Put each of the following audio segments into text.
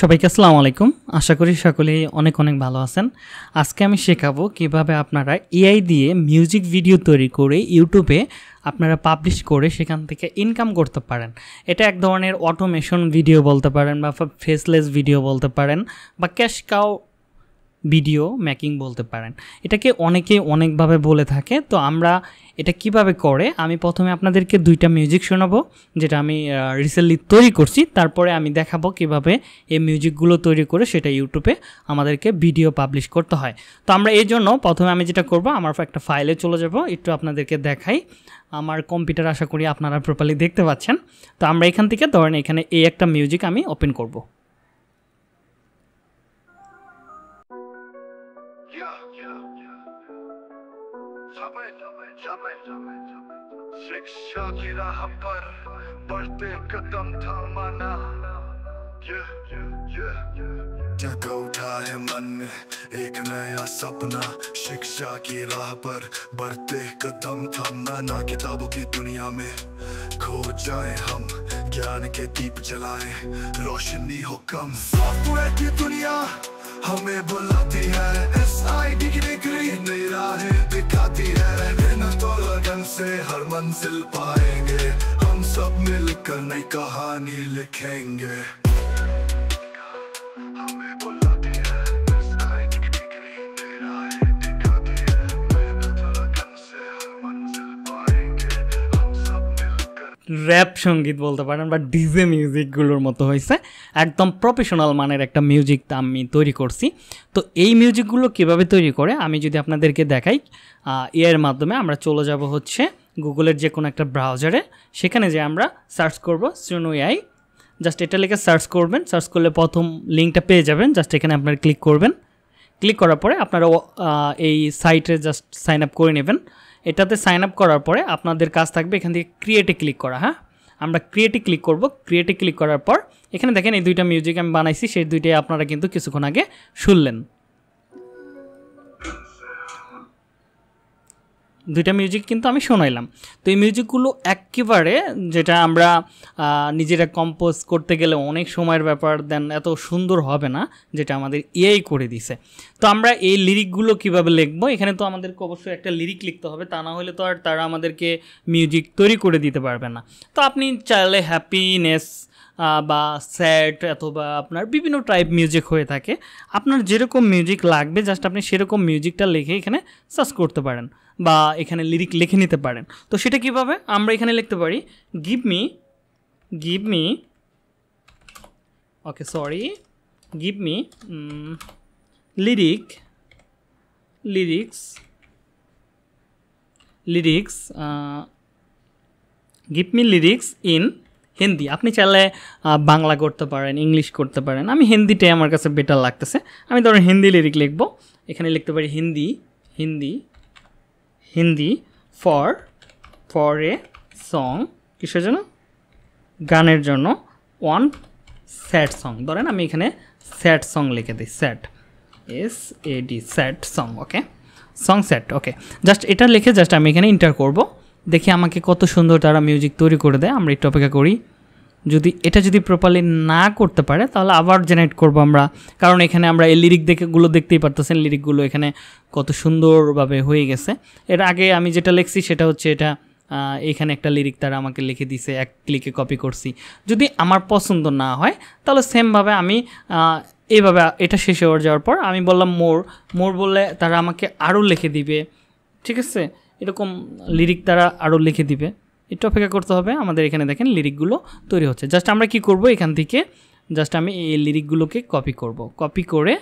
সবাইকে আসসালামু আলাইকুম আশা করি সকলেই অনেক অনেক ভালো আছেন আজকে আমি শেখাবো কিভাবে আপনারা এআই দিয়ে মিউজিক ভিডিও তৈরি করে ইউটিউবে আপনারা পাবলিশ করে সেখান থেকে ইনকাম করতে পারেন এটা এক ধরনের অটোমেশন ভিডিও বলতে পারেন বা ফেসলেস ভিডিও বলতে পারেন বা ক্যাশ কাউ ভিডিও মেকিং বলতে পারেন এটাকে অনেকে অনেকভাবে বলে থাকে তো আমরা এটা কিভাবে করে আমি প্রথমে আপনাদেরকে দুইটা মিউজিক শোনাবো যেটা আমি রিসেন্টলি তৈরি করছি তারপরে আমি দেখাবো কিভাবে এই মিউজিকগুলো তৈরি করে সেটা ইউটিউবে আমাদেরকে ভিডিও পাবলিশ করতে হয় তো আমরা এই জন্য প্রথমে আমি যেটা করব আমার একটা ফাইলে চলে যাব একটু আপনাদেরকে দেখাই আমার কম্পিউটার আশা করি আপনারা প্রপারলি দেখতে পাচ্ছেন তো আমরা এখান থেকে ধরেন এখানে এই একটা মিউজিক আমি ওপেন করবো शिक्षा की राह पर बढ़ते कदम थामाना जग उठा है मन में एक नया सपना शिक्षा की राह पर बढ़ते कदम थामना ना किताबों की दुनिया में खो जाए हम ज्ञान के दीप जलाए रोशनी हो कम सॉफ्टवेयर की दुनिया हमें बुलाती है एस आई डी की डिग्री नई राहें दिखाती है मेहनत और लगन से हर मंजिल पाएंगे हम सब मिलकर नई कहानी लिखेंगे র্যাপ সঙ্গীত বলতে পারেন বা ডিজে মিউজিকগুলোর মতো হয়েছে একদম প্রফেশনাল মানের একটা মিউজিক আমি তৈরি করছি তো এই মিউজিকগুলো কিভাবে তৈরি করে আমি যদি আপনাদেরকে দেখাই এর মাধ্যমে আমরা চলে যাব হচ্ছে গুগলের যে কোনো একটা ব্রাউজারে সেখানে যে আমরা সার্চ করব সুনো এআই জাস্ট এটা লিখে সার্চ করবেন সার্চ করলে প্রথম লিঙ্কটা পেয়ে যাবেন জাস্ট এখানে আপনারা ক্লিক করবেন ক্লিক করার পরে আপনারা এই সাইটে জাস্ট সাইন আপ করে নেবেন এটাতে সাইন আপ করার পরে আপনাদের কাজ থাকবে এখান থেকে ক্রিয়েটে ক্লিক করা হ্যাঁ আমরা ক্রিয়েটে ক্লিক করব ক্রিয়েটে ক্লিক করার পর এখানে দেখেন এই দুইটা মিউজিক আমি বানাইছি সেই দুইটাই আপনারা কিন্তু কিছুক্ষণ আগে শুনলেন দুইটা মিউজিক কিন্তু আমি শোনাইলাম তো এই মিউজিকগুলো একেবারে যেটা আমরা নিজেরা কম্পোজ করতে গেলে অনেক সময়ের ব্যাপার দেন এত সুন্দর হবে না যেটা আমাদের এআই করে দিছে তো আমরা এই লিরিকগুলো কিভাবে লিখব এখানে তো আমাদেরকে অবশ্যই একটা লিরিক লিখতে হবে তা না হলে তো আর তারা আমাদেরকে মিউজিক তৈরি করে দিতে পারবে না তো আপনি চাইলে হ্যাপিনেস বা স্যাড অথবা আপনার বিভিন্ন টাইপ মিউজিক হয়ে থাকে আপনার যেরকম মিউজিক লাগবে জাস্ট আপনি সেরকম মিউজিকটা লিখে এখানে সার্চ করতে পারেন বা এখানে লিরিক লিখে নিতে পারেন তো সেটা কীভাবে আমরা এখানে লিখতে পারি give me give me okay sorry give me lyric lyrics lyrics give me lyrics in Hindi আপনি চাইলে বাংলা করতে পারেন ইংলিশ করতে পারেন আমি হিন্দিটাই আমার কাছে বেটার লাগতেছে আমি ধরেন হিন্দি লিরিক লিখব এখানে লিখতে পারি Hindi Hindi Hindi for for a song কিসের জন্য গানের জন্য ওয়ান স্যাড সং ধরেন আমি এখানে স্যাড সং লিখে দিই sad S A D sad song okay song sat okay just এটা লিখে জাস্ট আমি এখানে ইন্টার করব দেখি আমাকে কত সুন্দর তারা মিউজিক তৈরি করে দেয় আমরা একটু অপেক্ষা করি যদি এটা যদি প্রপারলি না করতে পারে তাহলে আবার জেনারেট করব আমরা কারণ এখানে আমরা এই লিরিক দেখেগুলো দেখতেই পারতেছেন লিরিকগুলো এখানে কত সুন্দরভাবে হয়ে গেছে এর আগে আমি যেটা লিখছি সেটা হচ্ছে এটা এখানে একটা লিরিক তারা আমাকে লিখে দিছে এক ক্লিকে কপি করছি যদি আমার পছন্দ না হয় তাহলে সেমভাবে আমি এইভাবে এটা শেষ হয়ে যাওয়ার পর আমি বললাম মোর মোর বললে তারা আমাকে আরও লিখে দিবে ঠিক আছে এরকম লিরিক তারা আরও লিখে দিবে একটু অপেক্ষা করতে হবে আমাদের এখানে দেখেন লিরিকগুলো তৈরি হচ্ছে জাস্ট আমরা কি করব এখান থেকে জাস্ট আমি এই লিরিকগুলোকে কপি করব কপি করে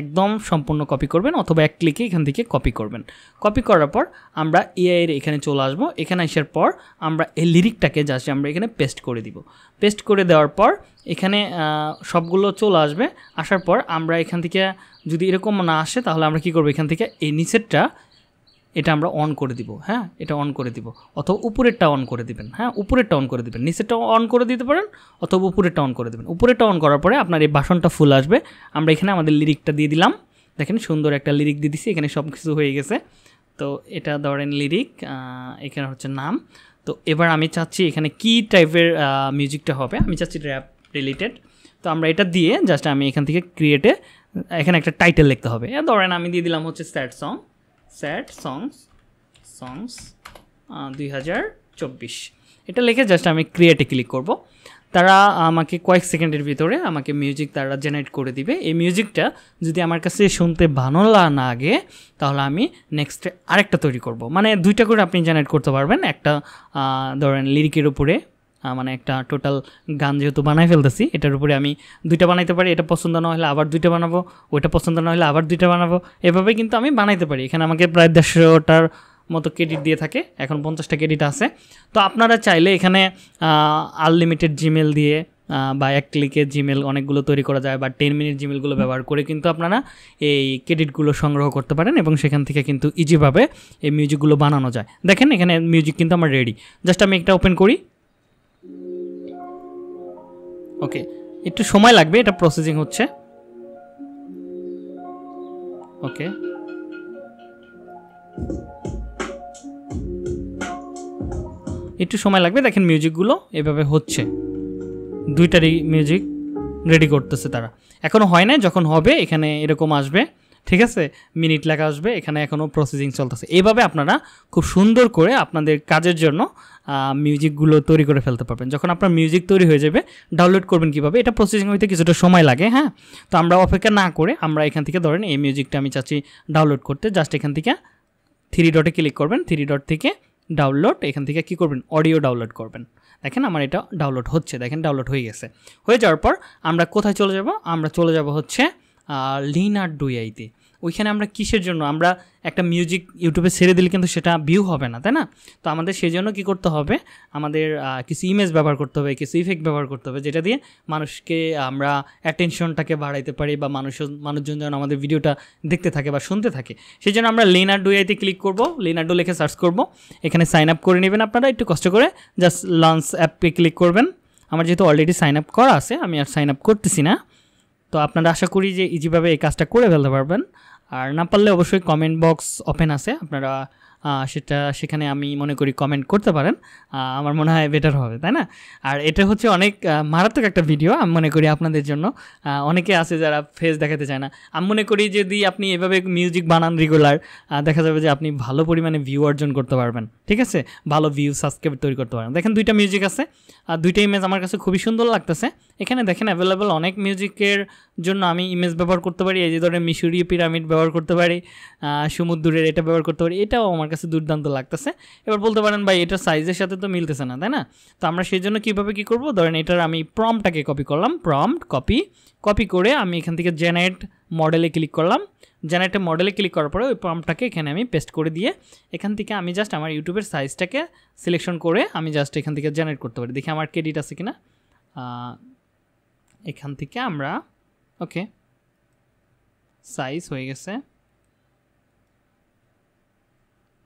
একদম সম্পূর্ণ কপি করবেন অথবা এক ক্লিকে এখান থেকে কপি করবেন কপি করার পর আমরা এআইয়ের এখানে চলে আসবো এখানে আসার পর আমরা এই লিরিকটাকে জাস্ট আমরা এখানে পেস্ট করে দিব পেস্ট করে দেওয়ার পর এখানে সবগুলো চলে আসবে আসার পর আমরা এখান থেকে যদি এরকম না আসে তাহলে আমরা কি করব এখান থেকে এই নিচেরটা এটা আমরা অন করে দিব হ্যাঁ এটা অন করে দিব অথবা উপরেরটা অন করে দিবেন হ্যাঁ উপরেরটা অন করে দিবেন নিচেরটা অন করে দিতে পারেন অথবা উপরেরটা অন করে দেবেন উপরেরটা অন করার পরে আপনার এই বাসনটা ফুল আসবে আমরা এখানে আমাদের লিরিকটা দিয়ে দিলাম দেখেন সুন্দর একটা লিরিক দিয়ে দিছি এখানে সব কিছু হয়ে গেছে তো এটা ধরেন লিরিক এখানে হচ্ছে নাম তো এবার আমি চাচ্ছি এখানে কি টাইপের মিউজিকটা হবে আমি চাচ্ছি র্যাপ রিলেটেড তো আমরা এটা দিয়ে জাস্ট আমি এখান থেকে ক্রিয়েটে এখানে একটা টাইটেল লিখতে হবে ধরেন আমি দিয়ে দিলাম হচ্ছে sad song sad songs songs দুই হাজার চব্বিশ এটা লিখে জাস্ট আমি ক্রিয়েটে ক্লিক করব তারা আমাকে কয়েক সেকেন্ডের ভিতরে আমাকে মিউজিক তারা জেনারেট করে দিবে এই মিউজিকটা যদি আমার কাছে শুনতে ভালো না আগে তাহলে আমি নেক্সট আরেকটা তৈরি করব মানে দুইটা করে আপনি জেনারেট করতে পারবেন একটা ধরেন লিরিকের উপরে মানে একটা টোটাল গান যেহেতু বানাই ফেলতেছি এটার উপরে আমি দুইটা বানাইতে পারি এটা পছন্দ না হলে আবার দুইটা বানাবো ওইটা পছন্দ না হলে আবার দুইটা বানাবো এভাবে কিন্তু আমি বানাইতে পারি এখানে আমাকে প্রায় দেড়শোটার মতো ক্রেডিট দিয়ে থাকে এখন পঞ্চাশটা ক্রেডিট আছে তো আপনারা চাইলে এখানে আনলিমিটেড জিমেল দিয়ে বা এক ক্লিকে জিমেল অনেকগুলো তৈরি করা যায় বা টেন মিনিট জিমেলগুলো ব্যবহার করে কিন্তু আপনারা এই ক্রেডিটগুলো সংগ্রহ করতে পারেন এবং সেখান থেকে কিন্তু ইজিভাবে এই মিউজিকগুলো বানানো যায় দেখেন এখানে মিউজিক কিন্তু আমার রেডি জাস্ট আমি একটা ওপেন করি ওকে একটু সময় লাগবে এটা প্রসেসিং হচ্ছে ওকে একটু সময় লাগবে দেখেন মিউজিকগুলো এভাবে হচ্ছে দুইটারই মিউজিক রেডি করতেছে তারা এখনও হয় না যখন হবে এখানে এরকম আসবে ঠিক আছে মিনিট লেখা আসবে এখানে এখনও প্রসেসিং চলতেছে এভাবে আপনারা খুব সুন্দর করে আপনাদের কাজের জন্য মিউজিকগুলো তৈরি করে ফেলতে পারবেন যখন আপনার মিউজিক তৈরি হয়ে যাবে ডাউনলোড করবেন কীভাবে এটা প্রসেসিং হইতে কিছুটা সময় লাগে হ্যাঁ তো আমরা অপেক্ষা না করে আমরা এখান থেকে ধরেন এই মিউজিকটা আমি চাচ্ছি ডাউনলোড করতে জাস্ট এখান থেকে থ্রি ডটে ক্লিক করবেন থ্রি ডট থেকে ডাউনলোড এখান থেকে কি করবেন অডিও ডাউনলোড করবেন দেখেন আমার এটা ডাউনলোড হচ্ছে দেখেন ডাউনলোড হয়ে গেছে হয়ে যাওয়ার পর আমরা কোথায় চলে যাব আমরা চলে যাব হচ্ছে লিনার ডুইআইতে ওইখানে আমরা কিসের জন্য আমরা একটা মিউজিক ইউটিউবে ছেড়ে দিলে কিন্তু সেটা ভিউ হবে না তাই না তো আমাদের সেই জন্য কী করতে হবে আমাদের কিছু ইমেজ ব্যবহার করতে হবে কিছু ইফেক্ট ব্যবহার করতে হবে যেটা দিয়ে মানুষকে আমরা অ্যাটেনশনটাকে বাড়াইতে পারি বা মানুষ মানুষজন যেন আমাদের ভিডিওটা দেখতে থাকে বা শুনতে থাকে সেই জন্য আমরা লেনার্ডো আইতে ক্লিক করব লেনার্ডো লিখে সার্চ করব এখানে সাইন আপ করে নেবেন আপনারা একটু কষ্ট করে জাস্ট লঞ্চ অ্যাপে ক্লিক করবেন আমার যেহেতু অলরেডি সাইন আপ করা আছে আমি আর সাইন আপ করতেছি না তো আপনারা আশা করি যে ইজিভাবে এই কাজটা করে ফেলতে পারবেন আর না পারলে অবশ্যই কমেন্ট বক্স ওপেন আছে আপনারা সেটা সেখানে আমি মনে করি কমেন্ট করতে পারেন আমার মনে হয় বেটার হবে তাই না আর এটা হচ্ছে অনেক মারাত্মক একটা ভিডিও আমি মনে করি আপনাদের জন্য অনেকে আছে যারা ফেস দেখাতে চায় না আমি মনে করি যদি আপনি এভাবে মিউজিক বানান রেগুলার দেখা যাবে যে আপনি ভালো পরিমাণে ভিউ অর্জন করতে পারবেন ঠিক আছে ভালো ভিউ সাবস্ক্রাইব তৈরি করতে পারবেন দেখেন দুইটা মিউজিক আছে আর দুইটা ইমেজ আমার কাছে খুবই সুন্দর লাগতেছে এখানে দেখেন অ্যাভেলেবল অনেক মিউজিকের জন্য আমি ইমেজ ব্যবহার করতে পারি এই যে ধরনের মিশরীয় পিরামিড ব্যবহার করতে পারি সমুদ্রের এটা ব্যবহার করতে পারি এটাও আমার কাছে দুর্দান্ত লাগতেছে এবার বলতে পারেন ভাই এটা সাইজের সাথে তো মিলতেছে না তাই না তো আমরা সেই জন্য কীভাবে কী করবো ধরেন এটার আমি প্রমটাকে কপি করলাম প্রম্পট কপি কপি করে আমি এখান থেকে জেনারেট মডেলে ক্লিক করলাম জেনারেট মডেলে ক্লিক করার পরে ওই প্রম্পটাকে এখানে আমি পেস্ট করে দিয়ে এখান থেকে আমি জাস্ট আমার ইউটিউবের সাইজটাকে সিলেকশন করে আমি জাস্ট এখান থেকে জেনারেট করতে পারি দেখি আমার ক্রেডিট আছে কিনা এখান থেকে আমরা ওকে সাইজ হয়ে গেছে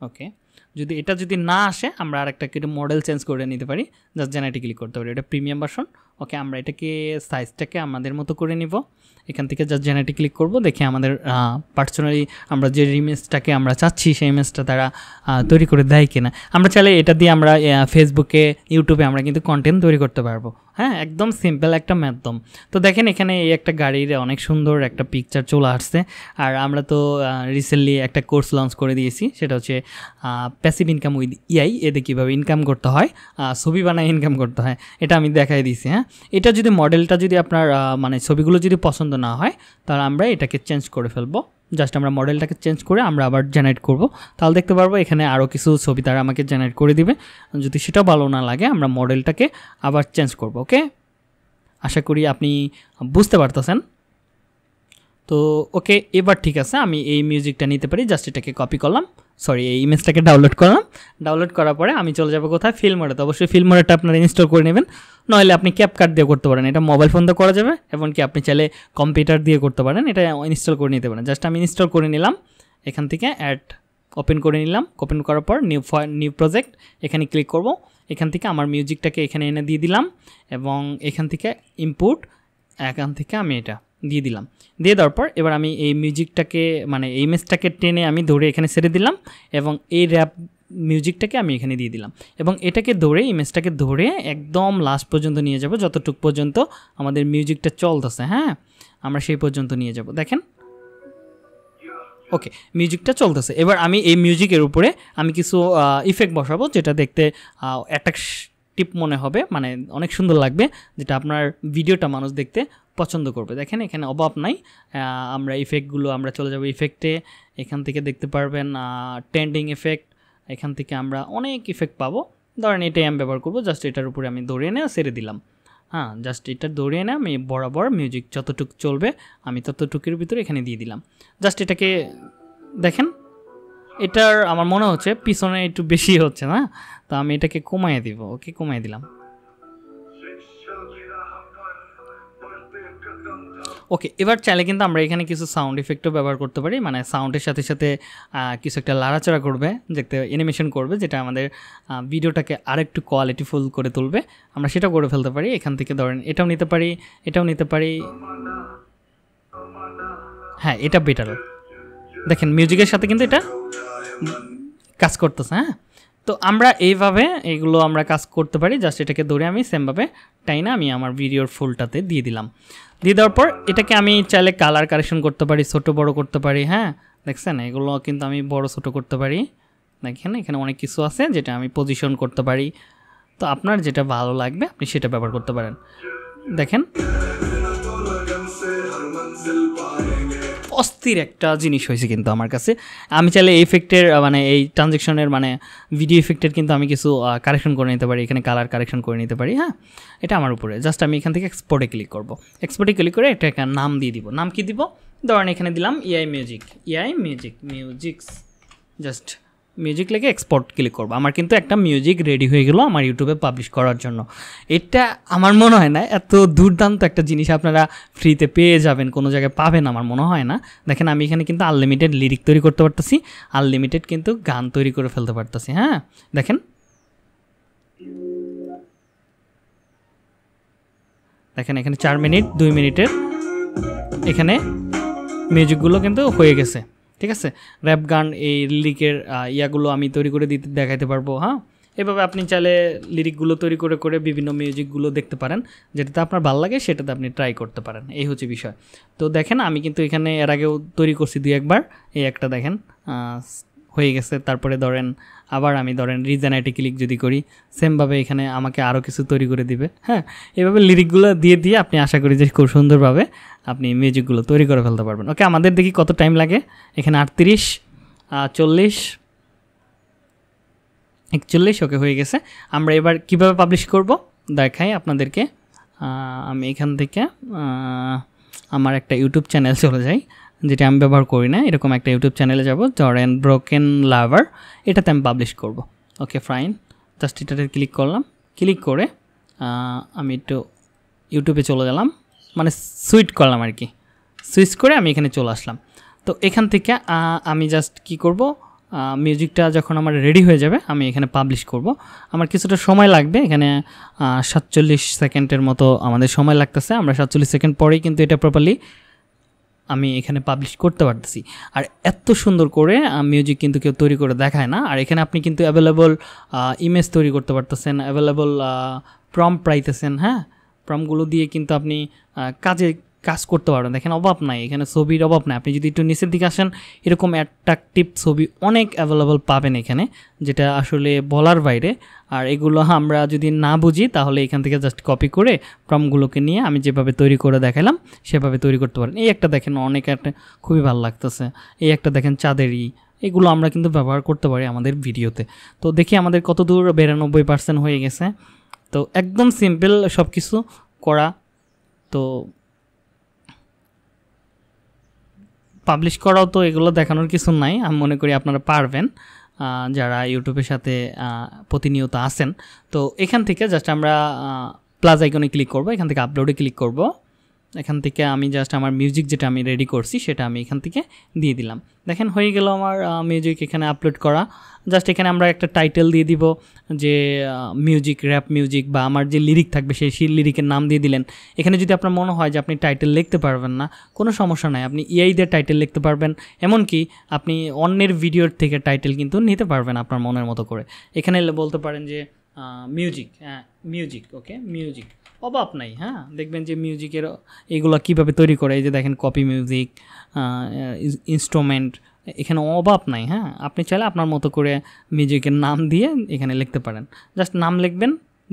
Okay. যদি এটা যদি না আসে আমরা আর একটা কিন্তু মডেল চেঞ্জ করে নিতে পারি জাস্ট জেনেটিক্যালি করতে পারি এটা প্রিমিয়াম ভার্সন ওকে আমরা এটাকে সাইজটাকে আমাদের মতো করে নিব এখান থেকে জাস্ট জেনেটিক্যালি করব দেখে আমাদের পার্সোনালি আমরা যে ইমেজটাকে আমরা চাচ্ছি সেই ইমেজটা তারা তৈরি করে দেয় কিনা আমরা চাইলে এটা দিয়ে আমরা ফেসবুকে ইউটিউবে আমরা কিন্তু কন্টেন্ট তৈরি করতে পারবো হ্যাঁ একদম সিম্পল একটা মাধ্যম তো দেখেন এখানে এই একটা গাড়ির অনেক সুন্দর একটা পিকচার চলে আসছে আর আমরা তো রিসেন্টলি একটা কোর্স লঞ্চ করে দিয়েছি সেটা হচ্ছে প্যাসিভ ইনকাম উইথ ইআই এতে কীভাবে ইনকাম করতে হয় ছবি বানায় ইনকাম করতে হয় এটা আমি দেখাই দিয়েছি হ্যাঁ এটা যদি মডেলটা যদি আপনার মানে ছবিগুলো যদি পছন্দ না হয় তাহলে আমরা এটাকে চেঞ্জ করে ফেলবো জাস্ট আমরা মডেলটাকে চেঞ্জ করে আমরা আবার জেনারেট করব তাহলে দেখতে পারবো এখানে আরও কিছু ছবি তারা আমাকে জেনারেট করে দিবে যদি সেটা ভালো না লাগে আমরা মডেলটাকে আবার চেঞ্জ করব ওকে আশা করি আপনি বুঝতে পারতেছেন তো ওকে এবার ঠিক আছে আমি এই মিউজিকটা নিতে পারি জাস্ট এটাকে কপি করলাম সরি এই ইমেজটাকে ডাউনলোড করলাম ডাউনলোড করার পরে আমি চলে যাবো কোথায় ফিল্মোরেতে অবশ্যই ফিল্মোরেটা আপনারা ইনস্টল করে নেবেন নইলে আপনি ক্যাপ কার্ড দিয়ে করতে পারেন এটা মোবাইল ফোন দিয়ে করা যাবে এমনকি আপনি চাইলে কম্পিউটার দিয়ে করতে পারেন এটা ইনস্টল করে নিতে পারেন জাস্ট আমি ইনস্টল করে নিলাম এখান থেকে অ্যাড ওপেন করে নিলাম ওপেন করার পর নিউ নিউ প্রজেক্ট এখানে ক্লিক করব এখান থেকে আমার মিউজিকটাকে এখানে এনে দিয়ে দিলাম এবং এখান থেকে ইম্পুট এখান থেকে আমি এটা দিয়ে দিলাম দিয়ে দেওয়ার পর এবার আমি এই মিউজিকটাকে মানে এই ইমেজটাকে টেনে আমি ধরে এখানে ছেড়ে দিলাম এবং এই র্যাপ মিউজিকটাকে আমি এখানে দিয়ে দিলাম এবং এটাকে ধরে ইমেজটাকে ধরে একদম লাস্ট পর্যন্ত নিয়ে যাব যতটুক পর্যন্ত আমাদের মিউজিকটা চলতেছে হ্যাঁ আমরা সেই পর্যন্ত নিয়ে যাব দেখেন ওকে মিউজিকটা চলতেছে এবার আমি এই মিউজিকের উপরে আমি কিছু ইফেক্ট বসাবো যেটা দেখতে অ্যাট্রাক্ট টিপ মনে হবে মানে অনেক সুন্দর লাগবে যেটা আপনার ভিডিওটা মানুষ দেখতে পছন্দ করবে দেখেন এখানে অভাব নাই আমরা ইফেক্টগুলো আমরা চলে যাব ইফেক্টে এখান থেকে দেখতে পারবেন ট্রেন্ডিং ইফেক্ট এখান থেকে আমরা অনেক ইফেক্ট পাবো ধরেন এটাই আমি ব্যবহার করবো জাস্ট এটার উপরে আমি দৌড়িয়ে এনে সেরে দিলাম হ্যাঁ জাস্ট এটা দৌড়িয়ে এনে আমি বরাবর মিউজিক যতটুকু চলবে আমি ততটুকুর ভিতরে এখানে দিয়ে দিলাম জাস্ট এটাকে দেখেন এটার আমার মনে হচ্ছে পিছনে একটু বেশি হচ্ছে না তো আমি এটাকে কমাই দিব ওকে কমাই দিলাম ওকে এবার চাইলে কিন্তু আমরা এখানে কিছু সাউন্ড ইফেক্টও ব্যবহার করতে পারি মানে সাউন্ডের সাথে সাথে কিছু একটা লাড়াচাড়া করবে দেখতে অ্যানিমেশন করবে যেটা আমাদের ভিডিওটাকে আরেকটু কোয়ালিটিফুল করে তুলবে আমরা সেটা করে ফেলতে পারি এখান থেকে ধরেন এটাও নিতে পারি এটাও নিতে পারি হ্যাঁ এটা বেটার দেখেন মিউজিকের সাথে কিন্তু এটা কাজ করতেছে হ্যাঁ তো আমরা এইভাবে এগুলো আমরা কাজ করতে পারি জাস্ট এটাকে ধরে আমি সেমভাবে তাই না আমি আমার ভিডিওর ফুলটাতে দিয়ে দিলাম দিয়ে দেওয়ার পর এটাকে আমি চাইলে কালার কারেকশন করতে পারি ছোটো বড় করতে পারি হ্যাঁ দেখছেন এগুলো কিন্তু আমি বড় ছোটো করতে পারি দেখেন এখানে অনেক কিছু আছে যেটা আমি পজিশন করতে পারি তো আপনার যেটা ভালো লাগবে আপনি সেটা ব্যবহার করতে পারেন দেখেন অস্থির একটা জিনিস হয়েছে কিন্তু আমার কাছে আমি চাইলে এই এফেক্টের মানে এই ট্রানজেকশনের মানে ভিডিও এফেক্টের কিন্তু আমি কিছু কারেকশন করে নিতে পারি এখানে কালার কারেকশন করে নিতে পারি হ্যাঁ এটা আমার উপরে জাস্ট আমি এখান থেকে এক্সপোর্টে ক্লিক করব এক্সপোর্টে ক্লিক করে এটা একটা নাম দিয়ে দিব নাম কি দিব ধরেন এখানে দিলাম AI music AI music musics just music লেগে এক্সপোর্ট ক্লিক করবো আমার কিন্তু একটা মিউজিক রেডি হয়ে গেলো আমার ইউটিউবে পাবলিশ করার জন্য এটা আমার মনে হয় না এত দুর্দান্ত একটা জিনিস আপনারা ফ্রিতে পেয়ে যাবেন কোনো জায়গায় পাবেন আমার মনে হয় না দেখেন আমি এখানে কিন্তু আনলিমিটেড লিরিক তৈরি করতে পারতেছি আনলিমিটেড কিন্তু গান তৈরি করে ফেলতে পারতেছি হ্যাঁ দেখেন দেখেন এখানে চার মিনিট দুই মিনিটের এখানে মিউজিকগুলো কিন্তু হয়ে গেছে ঠিক আছে র্যাপ গান এই লিরিকের ইয়াগুলো আমি তৈরি করে দিতে দেখাইতে পারবো হ্যাঁ এভাবে আপনি চাইলে লিরিকগুলো তৈরি করে করে বিভিন্ন মিউজিকগুলো দেখতে পারেন যেটাতে আপনার ভালো লাগে সেটাতে আপনি ট্রাই করতে পারেন এই হচ্ছে বিষয় তো দেখেন আমি কিন্তু এখানে এর আগেও তৈরি করছি দুই একবার এই একটা দেখেন হয়ে গেছে তারপরে ধরেন আবার আমি ধরেন আইটি ক্লিক যদি করি সেমভাবে এখানে আমাকে আরও কিছু তৈরি করে দিবে হ্যাঁ এভাবে লিরিকগুলো দিয়ে দিয়ে আপনি আশা করি যে খুব সুন্দরভাবে আপনি মিউজিকগুলো তৈরি করে ফেলতে পারবেন ওকে আমাদের দেখি কত টাইম লাগে এখানে আটত্রিশ চল্লিশ একচল্লিশ ওকে হয়ে গেছে আমরা এবার কিভাবে পাবলিশ করব দেখাই আপনাদেরকে আমি এখান থেকে আমার একটা ইউটিউব চ্যানেল চলে যাই যেটা আমি ব্যবহার করি না এরকম একটা ইউটিউব চ্যানেলে যাব ধরেন ব্রোকেন লাভার এটাতে আমি পাবলিশ করব ওকে ফাইন জাস্ট এটাতে ক্লিক করলাম ক্লিক করে আমি একটু ইউটিউবে চলে গেলাম মানে সুইট করলাম আর কি সুইচ করে আমি এখানে চলে আসলাম তো এখান থেকে আমি জাস্ট কি করব মিউজিকটা যখন আমার রেডি হয়ে যাবে আমি এখানে পাবলিশ করব আমার কিছুটা সময় লাগবে এখানে সাতচল্লিশ সেকেন্ডের মতো আমাদের সময় লাগতেছে আমরা সাতচল্লিশ সেকেন্ড পরেই কিন্তু এটা প্রপারলি আমি এখানে পাবলিশ করতে পারতেছি আর এত সুন্দর করে মিউজিক কিন্তু কেউ তৈরি করে দেখায় না আর এখানে আপনি কিন্তু অ্যাভেলেবল ইমেজ তৈরি করতে পারতেছেন অ্যাভেলেবল প্রম পাইতেছেন হ্যাঁ প্রমগুলো দিয়ে কিন্তু আপনি কাজে কাজ করতে পারবেন দেখেন অভাব নাই এখানে ছবির অভাব নাই আপনি যদি একটু নিচের দিকে আসেন এরকম অ্যাট্রাকটিভ ছবি অনেক অ্যাভেলেবল পাবেন এখানে যেটা আসলে বলার বাইরে আর এগুলো আমরা যদি না বুঝি তাহলে এখান থেকে জাস্ট কপি করে প্রমগুলোকে নিয়ে আমি যেভাবে তৈরি করে দেখালাম সেভাবে তৈরি করতে পারেন এই একটা দেখেন অনেক একটা খুবই ভালো লাগতেছে এই একটা দেখেন চাঁদেরই এগুলো আমরা কিন্তু ব্যবহার করতে পারি আমাদের ভিডিওতে তো দেখি আমাদের কত দূর বিরানব্বই পার্সেন্ট হয়ে গেছে তো একদম সিম্পল সব কিছু করা তো পাবলিশ করাও তো এগুলো দেখানোর কিছু নাই আমি মনে করি আপনারা পারবেন যারা ইউটিউবের সাথে প্রতিনিয়ত আছেন তো এখান থেকে জাস্ট আমরা প্লাস আইকনে ক্লিক করবো এখান থেকে আপলোডে ক্লিক করবো এখান থেকে আমি জাস্ট আমার মিউজিক যেটা আমি রেডি করছি সেটা আমি এখান থেকে দিয়ে দিলাম দেখেন হয়ে গেল আমার মিউজিক এখানে আপলোড করা জাস্ট এখানে আমরা একটা টাইটেল দিয়ে দিব যে মিউজিক র্যাপ মিউজিক বা আমার যে লিরিক থাকবে সেই সেই লিরিকের নাম দিয়ে দিলেন এখানে যদি আপনার মনে হয় যে আপনি টাইটেল লিখতে পারবেন না কোনো সমস্যা নাই আপনি ইআই e দিয়ে টাইটেল লিখতে পারবেন এমনকি আপনি অন্যের ভিডিওর থেকে টাইটেল কিন্তু নিতে পারবেন আপনার মনের মতো করে এখানে বলতে পারেন যে মিউজিক হ্যাঁ মিউজিক ওকে মিউজিক অভাব নাই হ্যাঁ দেখবেন যে মিউজিকের এগুলো কীভাবে তৈরি করে এই যে দেখেন কপি মিউজিক ইনস্ট্রুমেন্ট এখানে অভাব নাই হ্যাঁ আপনি চাইলে আপনার মতো করে মিউজিকের নাম দিয়ে এখানে লিখতে পারেন জাস্ট নাম লিখবেন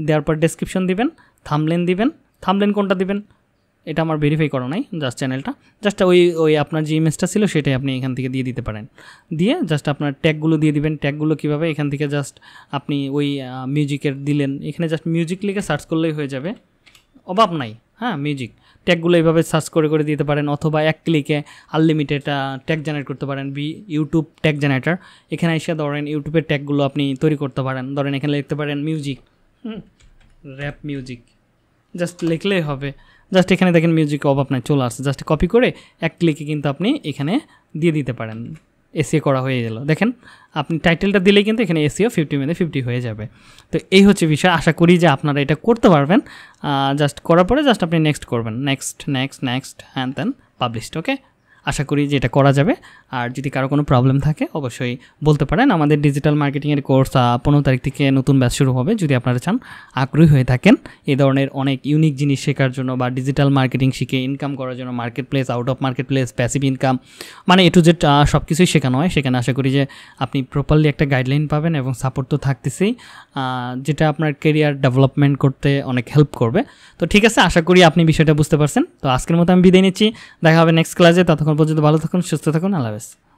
দেওয়ার পর ডেসক্রিপশন দিবেন থামলেন দিবেন থামলেন কোনটা দিবেন এটা আমার ভেরিফাই করা নাই জাস্ট চ্যানেলটা জাস্ট ওই ওই আপনার যে ইমেজটা ছিল সেটাই আপনি এখান থেকে দিয়ে দিতে পারেন দিয়ে জাস্ট আপনার ট্যাগগুলো দিয়ে দিবেন ট্যাগগুলো কীভাবে এখান থেকে জাস্ট আপনি ওই মিউজিকের দিলেন এখানে জাস্ট মিউজিক লিখে সার্চ করলেই হয়ে যাবে অভাব নাই হ্যাঁ মিউজিক ট্যাগগুলো এইভাবে সার্চ করে করে দিতে পারেন অথবা এক ক্লিকে আনলিমিটেড ট্যাগ জেনারেট করতে পারেন বি ইউটিউব ট্যাগ জেনারেটার এখানে এসে ধরেন ইউটিউবের ট্যাগগুলো আপনি তৈরি করতে পারেন ধরেন এখানে লিখতে পারেন মিউজিক র্যাপ মিউজিক জাস্ট লিখলেই হবে জাস্ট এখানে দেখেন মিউজিক অভাব নাই চলে আসছে জাস্ট কপি করে এক ক্লিকে কিন্তু আপনি এখানে দিয়ে দিতে পারেন এসিও করা হয়ে গেল দেখেন আপনি টাইটেলটা দিলেই কিন্তু এখানে এসিও ফিফটি মেয়েদের ফিফটি হয়ে যাবে তো এই হচ্ছে বিষয় আশা করি যে আপনারা এটা করতে পারবেন জাস্ট করার পরে জাস্ট আপনি নেক্সট করবেন next next next hand then published okay আশা করি যে এটা করা যাবে আর যদি কারো কোনো প্রবলেম থাকে অবশ্যই বলতে পারেন আমাদের ডিজিটাল মার্কেটিংয়ের কোর্স পনেরো তারিখ থেকে নতুন ব্যাচ শুরু হবে যদি আপনারা চান আগ্রহী হয়ে থাকেন এই ধরনের অনেক ইউনিক জিনিস শেখার জন্য বা ডিজিটাল মার্কেটিং শিখে ইনকাম করার জন্য market place out of market place passive income মানে এ টু জেড সব কিছুই শেখানো হয় সেখানে আশা করি যে আপনি প্রপারলি একটা গাইডলাইন পাবেন এবং সাপোর্ট তো থাকতেছেই যেটা আপনার কেরিয়ার ডেভেলপমেন্ট করতে অনেক হেল্প করবে তো ঠিক আছে আশা করি আপনি বিষয়টা বুঝতে পারছেন তো আজকের মতো আমি বিদায় নিচ্ছি দেখা হবে নেক্সট ক্লাসে ততক্ষণ তখন পর্যন্ত ভালো থাকুন সুস্থ থাকুন আল্লাহ হাফেজ